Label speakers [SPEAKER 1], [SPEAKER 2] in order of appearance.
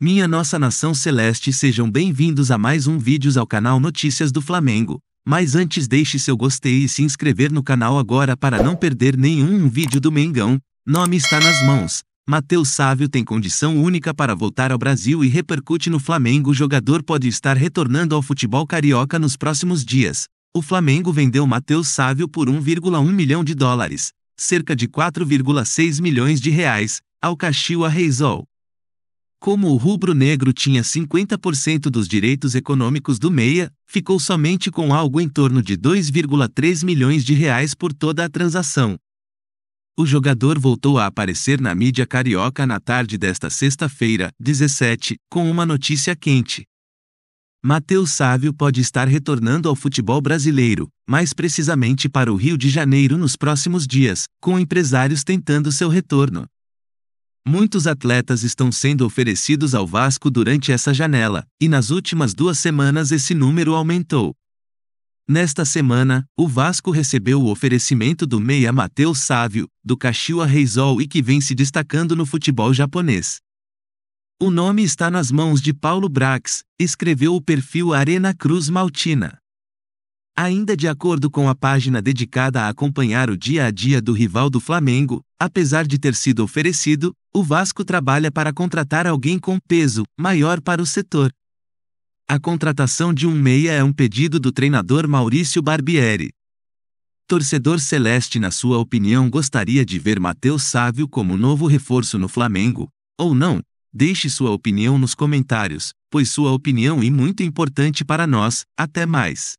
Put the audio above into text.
[SPEAKER 1] Minha nossa nação celeste, sejam bem-vindos a mais um vídeos ao canal Notícias do Flamengo. Mas antes deixe seu gostei e se inscrever no canal agora para não perder nenhum vídeo do Mengão. Nome está nas mãos. Matheus Sávio tem condição única para voltar ao Brasil e repercute no Flamengo. O jogador pode estar retornando ao futebol carioca nos próximos dias. O Flamengo vendeu Matheus Sávio por 1,1 milhão de dólares, cerca de 4,6 milhões de reais, ao Caxiwa Reisol. Como o rubro-negro tinha 50% dos direitos econômicos do Meia, ficou somente com algo em torno de 2,3 milhões de reais por toda a transação. O jogador voltou a aparecer na mídia carioca na tarde desta sexta-feira, 17, com uma notícia quente. Matheus Sávio pode estar retornando ao futebol brasileiro, mais precisamente para o Rio de Janeiro nos próximos dias, com empresários tentando seu retorno. Muitos atletas estão sendo oferecidos ao Vasco durante essa janela, e nas últimas duas semanas esse número aumentou. Nesta semana, o Vasco recebeu o oferecimento do meia Matheus Sávio, do Kashiwa Reizol e que vem se destacando no futebol japonês. O nome está nas mãos de Paulo Brax, escreveu o perfil Arena Cruz Maltina. Ainda de acordo com a página dedicada a acompanhar o dia a dia do rival do Flamengo, apesar de ter sido oferecido, o Vasco trabalha para contratar alguém com peso maior para o setor. A contratação de um meia é um pedido do treinador Maurício Barbieri. Torcedor Celeste, na sua opinião, gostaria de ver Matheus Sávio como novo reforço no Flamengo, ou não? Deixe sua opinião nos comentários, pois sua opinião é muito importante para nós. Até mais!